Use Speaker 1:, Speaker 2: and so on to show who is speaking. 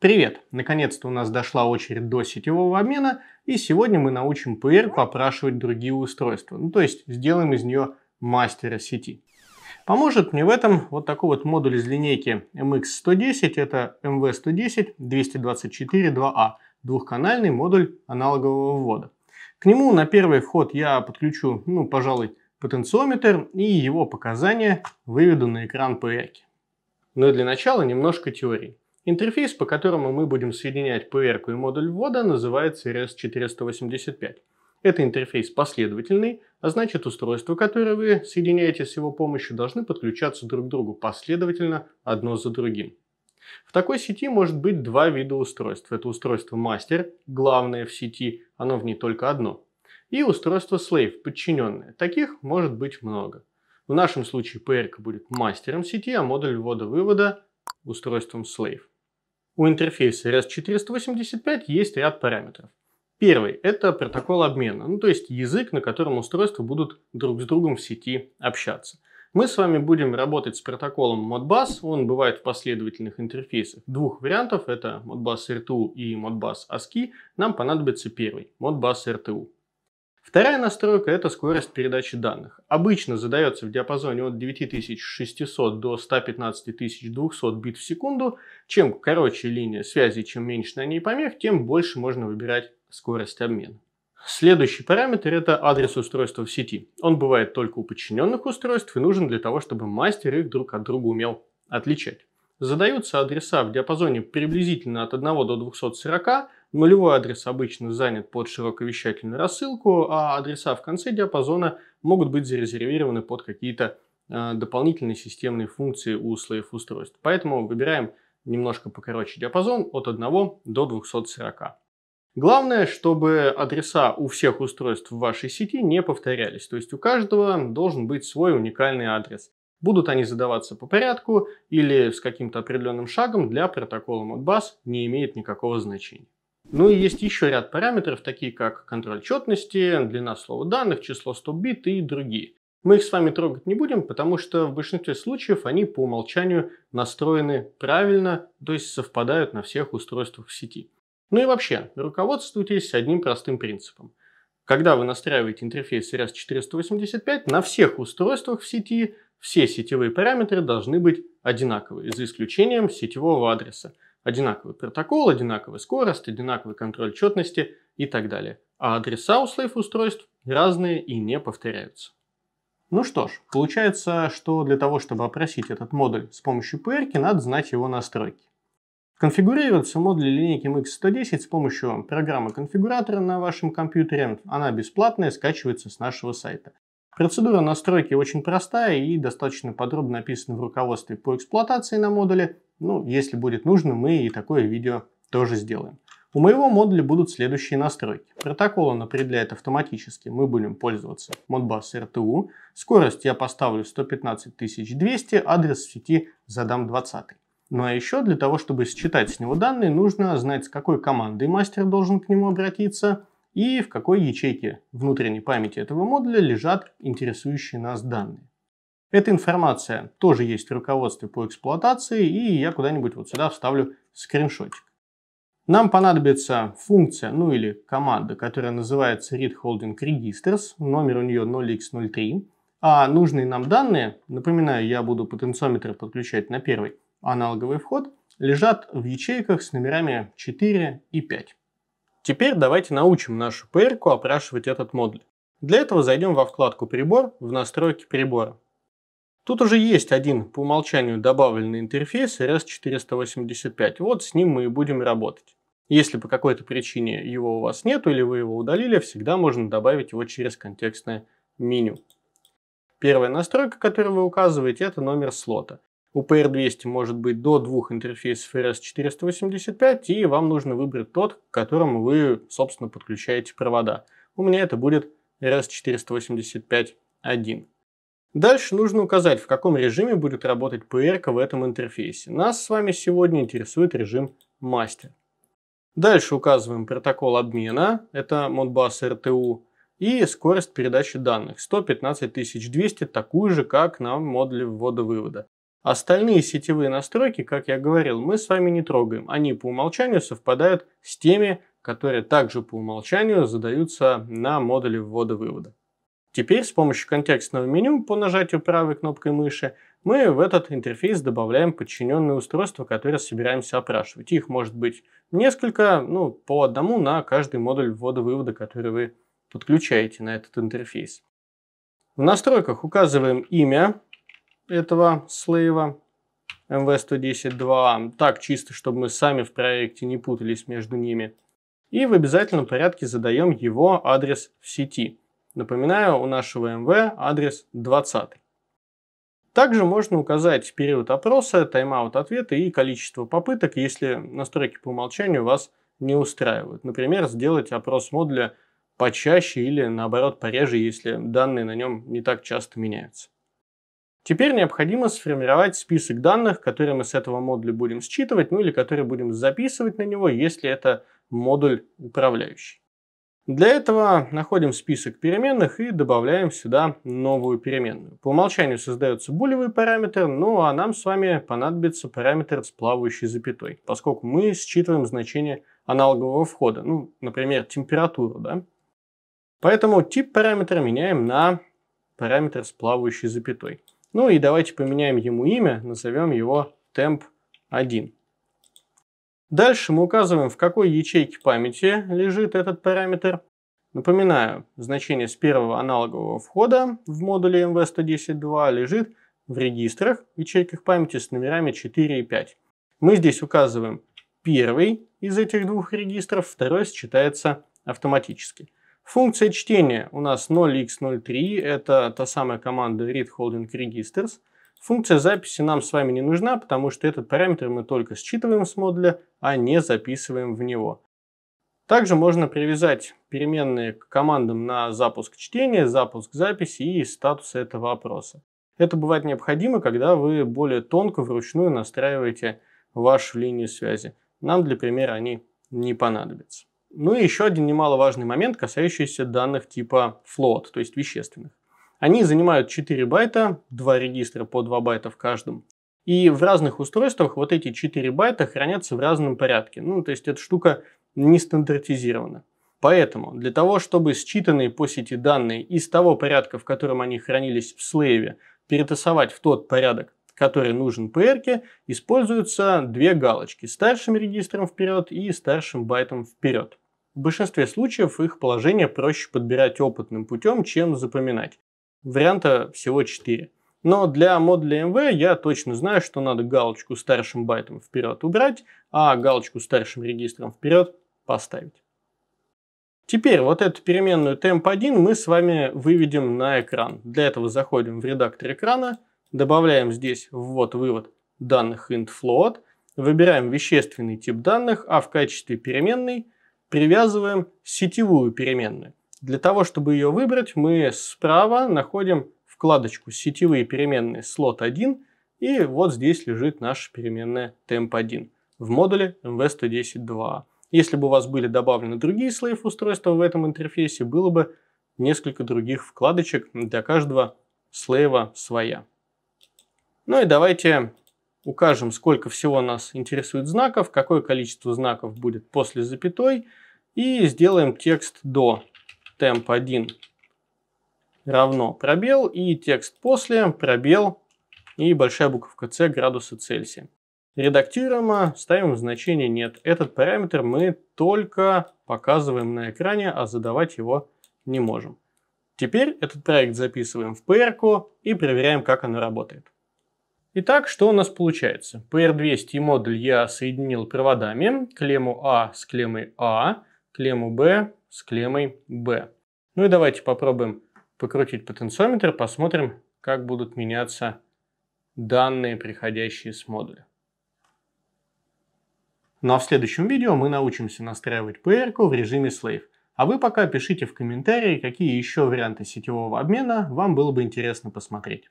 Speaker 1: Привет! Наконец-то у нас дошла очередь до сетевого обмена, и сегодня мы научим PR попрашивать другие устройства. Ну, то есть сделаем из нее мастера сети. Поможет мне в этом вот такой вот модуль из линейки MX110, это MV110 224 2A, двухканальный модуль аналогового ввода. К нему на первый вход я подключу, ну, пожалуй, потенциометр и его показания выведу на экран PRK. Но для начала немножко теории. Интерфейс, по которому мы будем соединять PR и модуль ввода, называется RS485. Это интерфейс последовательный, а значит устройства, которые вы соединяете с его помощью, должны подключаться друг к другу последовательно одно за другим. В такой сети может быть два вида устройств. Это устройство мастер, главное в сети, оно в ней только одно. И устройство slave, подчиненное. Таких может быть много. В нашем случае PRK будет мастером сети, а модуль ввода-вывода устройством slave. У интерфейса rs 485 есть ряд параметров. Первый – это протокол обмена, ну то есть язык, на котором устройства будут друг с другом в сети общаться. Мы с вами будем работать с протоколом Modbus, он бывает в последовательных интерфейсах двух вариантов, это Modbus RTU и Modbus ASCII, нам понадобится первый, Modbus RTU. Вторая настройка – это скорость передачи данных. Обычно задается в диапазоне от 9600 до 115200 бит в секунду. Чем короче линия связи, чем меньше на ней помех, тем больше можно выбирать скорость обмена. Следующий параметр – это адрес устройства в сети. Он бывает только у подчиненных устройств и нужен для того, чтобы мастер их друг от друга умел отличать. Задаются адреса в диапазоне приблизительно от 1 до 240, Нулевой адрес обычно занят под широковещательную рассылку, а адреса в конце диапазона могут быть зарезервированы под какие-то э, дополнительные системные функции у слоев устройств. Поэтому выбираем немножко покороче диапазон от 1 до 240. Главное, чтобы адреса у всех устройств в вашей сети не повторялись, то есть у каждого должен быть свой уникальный адрес. Будут они задаваться по порядку или с каким-то определенным шагом для протокола Modbus не имеет никакого значения. Ну и есть еще ряд параметров, такие как контроль четности, длина слова данных, число 100 бит и другие. Мы их с вами трогать не будем, потому что в большинстве случаев они по умолчанию настроены правильно, то есть совпадают на всех устройствах в сети. Ну и вообще, руководствуйтесь одним простым принципом. Когда вы настраиваете интерфейс RS485, на всех устройствах в сети все сетевые параметры должны быть одинаковые, за исключением сетевого адреса – Одинаковый протокол, одинаковая скорость, одинаковый контроль четности и так далее. А адреса у слейф-устройств разные и не повторяются. Ну что ж, получается, что для того, чтобы опросить этот модуль с помощью PR, надо знать его настройки. Конфигурируется модуль линейки MX110 с помощью программы конфигуратора на вашем компьютере. Она бесплатная, скачивается с нашего сайта. Процедура настройки очень простая и достаточно подробно описана в руководстве по эксплуатации на модуле, ну, если будет нужно, мы и такое видео тоже сделаем. У моего модуля будут следующие настройки. Протокол он определяет автоматически, мы будем пользоваться Modbus RTU. Скорость я поставлю 115 200, адрес в сети задам 20. Ну а еще для того, чтобы считать с него данные, нужно знать, с какой командой мастер должен к нему обратиться и в какой ячейке внутренней памяти этого модуля лежат интересующие нас данные. Эта информация тоже есть в руководстве по эксплуатации, и я куда-нибудь вот сюда вставлю скриншотик. Нам понадобится функция, ну или команда, которая называется read holding registers, номер у нее 0x03, а нужные нам данные, напоминаю, я буду потенциометр подключать на первый аналоговый вход, лежат в ячейках с номерами 4 и 5. Теперь давайте научим нашу PR опрашивать этот модуль. Для этого зайдем во вкладку «Прибор» в настройки прибора. Тут уже есть один по умолчанию добавленный интерфейс RS485. Вот с ним мы и будем работать. Если по какой-то причине его у вас нет или вы его удалили, всегда можно добавить его через контекстное меню. Первая настройка, которую вы указываете, это номер слота. У PR200 может быть до двух интерфейсов RS485, и вам нужно выбрать тот, к которому вы, собственно, подключаете провода. У меня это будет RS485.1. 485 Дальше нужно указать, в каком режиме будет работать PR в этом интерфейсе. Нас с вами сегодня интересует режим мастер. Дальше указываем протокол обмена, это Modbus RTU, и скорость передачи данных 115 200, такую же, как на модуле ввода-вывода. Остальные сетевые настройки, как я говорил, мы с вами не трогаем. Они по умолчанию совпадают с теми, которые также по умолчанию задаются на модуле ввода-вывода. Теперь с помощью контекстного меню по нажатию правой кнопкой мыши мы в этот интерфейс добавляем подчиненные устройства, которые собираемся опрашивать. Их может быть несколько, ну, по одному на каждый модуль ввода-вывода, который вы подключаете на этот интерфейс. В настройках указываем имя этого слейва MV110.2, так чисто, чтобы мы сами в проекте не путались между ними. И в обязательном порядке задаем его адрес в сети. Напоминаю, у нашего МВ адрес 20. Также можно указать период опроса, тайм-аут ответа и количество попыток, если настройки по умолчанию вас не устраивают. Например, сделать опрос модуля почаще или наоборот пореже, если данные на нем не так часто меняются. Теперь необходимо сформировать список данных, которые мы с этого модуля будем считывать, ну или которые будем записывать на него, если это модуль управляющий. Для этого находим список переменных и добавляем сюда новую переменную. По умолчанию создается булевый параметр, ну а нам с вами понадобится параметр с плавающей запятой, поскольку мы считываем значение аналогового входа, ну, например, температуру, да? Поэтому тип параметра меняем на параметр с плавающей запятой. Ну и давайте поменяем ему имя, назовем его temp1. Дальше мы указываем, в какой ячейке памяти лежит этот параметр. Напоминаю, значение с первого аналогового входа в модуле mv 112 лежит в регистрах, ячейках памяти с номерами 4 и 5. Мы здесь указываем первый из этих двух регистров, второй считается автоматически. Функция чтения у нас 0x03, это та самая команда read holding registers – Функция записи нам с вами не нужна, потому что этот параметр мы только считываем с модуля, а не записываем в него. Также можно привязать переменные к командам на запуск чтения, запуск записи и статус этого опроса. Это бывает необходимо, когда вы более тонко вручную настраиваете вашу линию связи. Нам для примера они не понадобятся. Ну и еще один немаловажный момент, касающийся данных типа float, то есть вещественных. Они занимают 4 байта, два регистра по 2 байта в каждом. И в разных устройствах вот эти 4 байта хранятся в разном порядке. Ну, то есть эта штука не стандартизирована. Поэтому для того, чтобы считанные по сети данные из того порядка, в котором они хранились в слейве, перетасовать в тот порядок, который нужен PR, используются две галочки – старшим регистром вперед и старшим байтом вперед. В большинстве случаев их положение проще подбирать опытным путем, чем запоминать. Варианта всего 4. Но для модуля MV я точно знаю, что надо галочку старшим байтом вперед убрать, а галочку старшим регистром вперед поставить. Теперь вот эту переменную temp1 мы с вами выведем на экран. Для этого заходим в редактор экрана, добавляем здесь ввод-вывод данных int float, выбираем вещественный тип данных, а в качестве переменной привязываем сетевую переменную. Для того, чтобы ее выбрать, мы справа находим вкладочку «Сетевые переменные слот 1» и вот здесь лежит наша переменная темп 1 в модуле MV110.2. Если бы у вас были добавлены другие слоев устройства в этом интерфейсе, было бы несколько других вкладочек, для каждого слейва своя. Ну и давайте укажем, сколько всего нас интересует знаков, какое количество знаков будет после запятой, и сделаем текст до темп 1 равно пробел и текст после пробел и большая буковка С градуса Цельсия. Редактируемо ставим значение нет. Этот параметр мы только показываем на экране, а задавать его не можем. Теперь этот проект записываем в PR и проверяем, как оно работает. Итак, что у нас получается? PR200 и модуль я соединил проводами. Клемму А с клеммой А, клемму Б с клеммой B. Ну и давайте попробуем покрутить потенциометр, посмотрим, как будут меняться данные, приходящие с модуля. Ну а в следующем видео мы научимся настраивать pr в режиме Slave. А вы пока пишите в комментарии, какие еще варианты сетевого обмена вам было бы интересно посмотреть.